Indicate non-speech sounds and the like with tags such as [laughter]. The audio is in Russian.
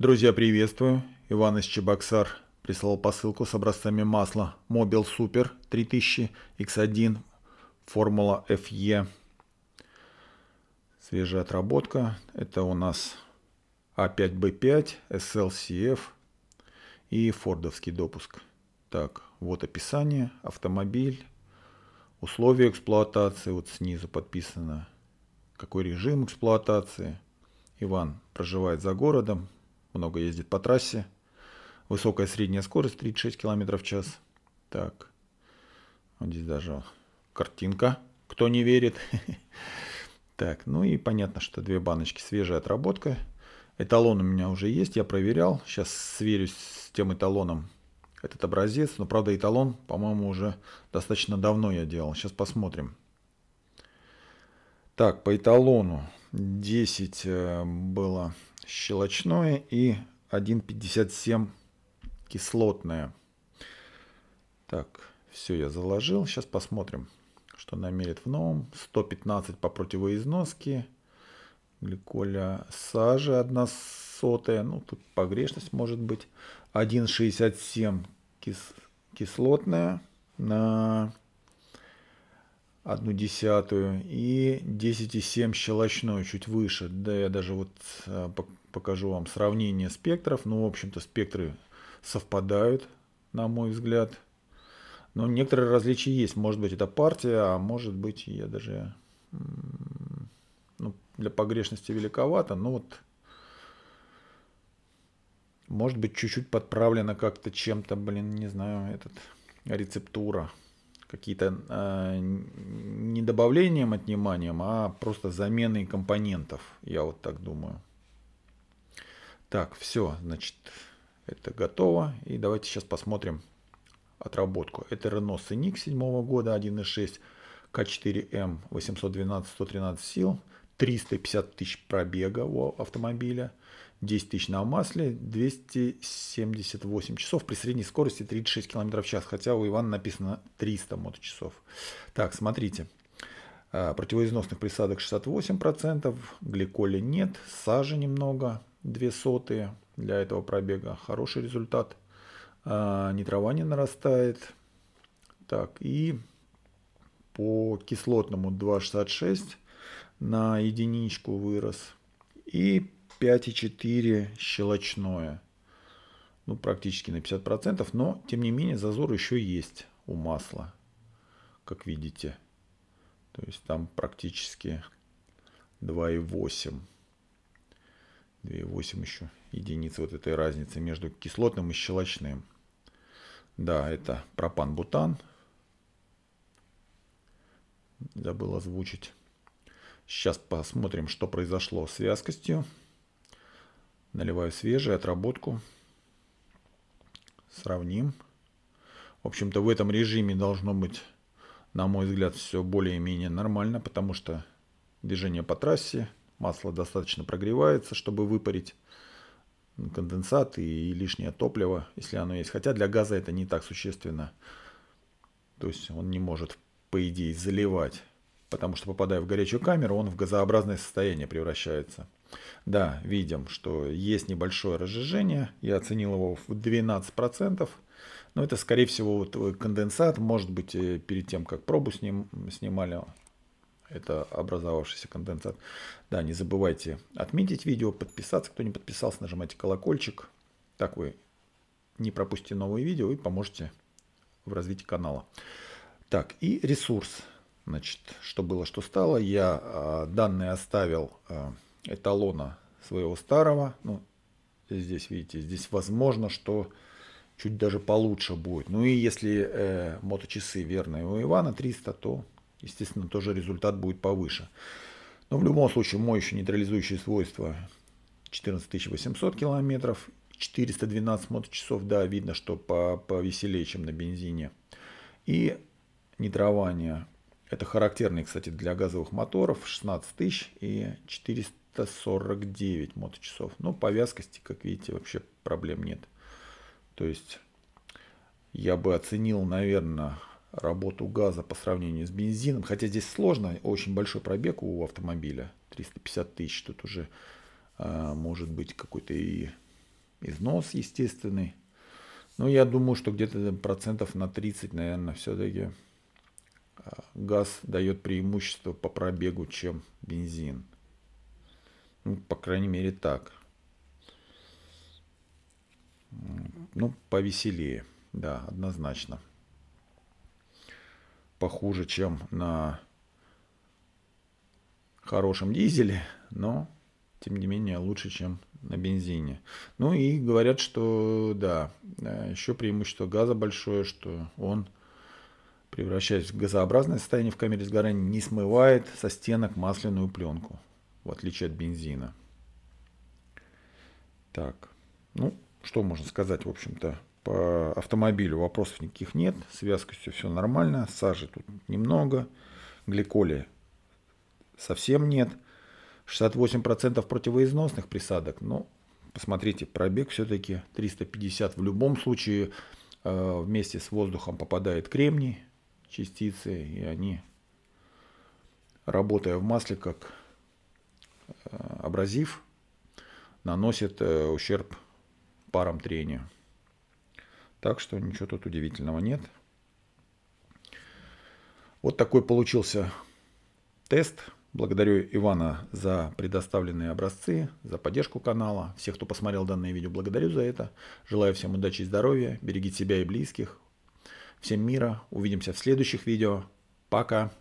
Друзья, приветствую. Иван из Чебоксар прислал посылку с образцами масла Мобил Супер 3000 X1 Формула FE. Свежая отработка. Это у нас А5Б5, SLCF и фордовский допуск. Так, вот описание. Автомобиль. Условия эксплуатации. Вот снизу подписано. Какой режим эксплуатации. Иван проживает за городом, много ездит по трассе. Высокая средняя скорость 36 км в час. Так, вот здесь даже картинка, кто не верит. [laughs] Так, ну и понятно, что две баночки свежая отработка. Эталон у меня уже есть, я проверял. Сейчас сверюсь с тем эталоном, этот образец. Но, правда, эталон, по-моему, уже достаточно давно я делал. Сейчас посмотрим. Так, по эталону 10 э, было щелочное и 1,57 кислотное. Так, все я заложил. Сейчас посмотрим, что намерит в новом. 115 по противоизноске. Гликоля сажи 1 сотая. Ну, тут погрешность может быть. 1,67 кис кислотная на одну десятую и 10,7 щелочной, чуть выше. Да, я даже вот а, покажу вам сравнение спектров. Ну, в общем-то, спектры совпадают, на мой взгляд. Но некоторые различия есть. Может быть, это партия, а может быть, я даже ну, для погрешности великовато. Но вот может быть, чуть-чуть подправлено как-то чем-то, блин, не знаю, этот рецептура какие-то э, не добавлением, отниманием, а просто заменой компонентов, я вот так думаю. Так, все, значит, это готово. И давайте сейчас посмотрим отработку. Это Renault Scenic 7 года, 1.6, К4М, 812-113 сил, 350 тысяч пробега у автомобиля. 10 тысяч на масле, 278 часов при средней скорости 36 км в час, хотя у Ивана написано 300 моточасов. Так, смотрите. А, противоизносных присадок 68%, гликоля нет, сажи немного, 2 сотые для этого пробега. Хороший результат. А, Нитрование нарастает. Так, и по кислотному 2,66 на единичку вырос. И 5,4 щелочное. Ну, практически на 50%, но, тем не менее, зазор еще есть у масла, как видите. То есть там практически 2,8. 2,8 еще единицы вот этой разницы между кислотным и щелочным. Да, это пропан-бутан. Забыл озвучить. Сейчас посмотрим, что произошло с вязкостью. Наливаю свежую отработку. Сравним. В общем-то, в этом режиме должно быть, на мой взгляд, все более-менее нормально, потому что движение по трассе, масло достаточно прогревается, чтобы выпарить конденсат и лишнее топливо, если оно есть. Хотя для газа это не так существенно. То есть он не может, по идее, заливать, потому что попадая в горячую камеру, он в газообразное состояние превращается. Да, видим, что есть небольшое разжижение. Я оценил его в 12%. Но это, скорее всего, вот э, конденсат. Может быть, э, перед тем, как пробу с ним снимали, это образовавшийся конденсат. Да, не забывайте отметить видео, подписаться. Кто не подписался, нажимайте колокольчик. Так вы не пропустите новые видео и поможете в развитии канала. Так, и ресурс. Значит, что было, что стало. Я э, данные оставил э, эталона своего старого. Ну, здесь, видите, здесь возможно, что чуть даже получше будет. Ну и если э, моточасы верные у Ивана 300, то, естественно, тоже результат будет повыше. Но в любом случае, мой еще нейтрализующие свойства 14800 километров, 412 моточасов, да, видно, что по повеселее, чем на бензине. И нитрование. Это характерный, кстати, для газовых моторов 16 тысяч и 400 349 моточасов. Но ну, по вязкости, как видите, вообще проблем нет. То есть я бы оценил, наверное, работу газа по сравнению с бензином. Хотя здесь сложно, очень большой пробег у автомобиля. 350 тысяч, тут уже э, может быть какой-то и износ естественный. Но я думаю, что где-то процентов на 30, наверное, все-таки а, газ дает преимущество по пробегу, чем бензин. Ну, по крайней мере, так. Ну, повеселее, да, однозначно. Похуже, чем на хорошем дизеле, но, тем не менее, лучше, чем на бензине. Ну и говорят, что да, э, еще преимущество газа большое, что он, превращаясь в газообразное состояние в камере сгорания, не смывает со стенок масляную пленку в отличие от бензина. Так, ну, что можно сказать, в общем-то, по автомобилю вопросов никаких нет, с вязкостью все нормально, сажи тут немного, гликоли совсем нет, 68% противоизносных присадок, но ну, посмотрите, пробег все-таки 350 в любом случае, э, вместе с воздухом попадает кремний, частицы, и они, работая в масле, как Э, абразив наносит э, ущерб парам трения. Так что ничего тут удивительного нет. Вот такой получился тест. Благодарю Ивана за предоставленные образцы, за поддержку канала. Всех, кто посмотрел данное видео, благодарю за это. Желаю всем удачи и здоровья. Берегите себя и близких. Всем мира. Увидимся в следующих видео. Пока.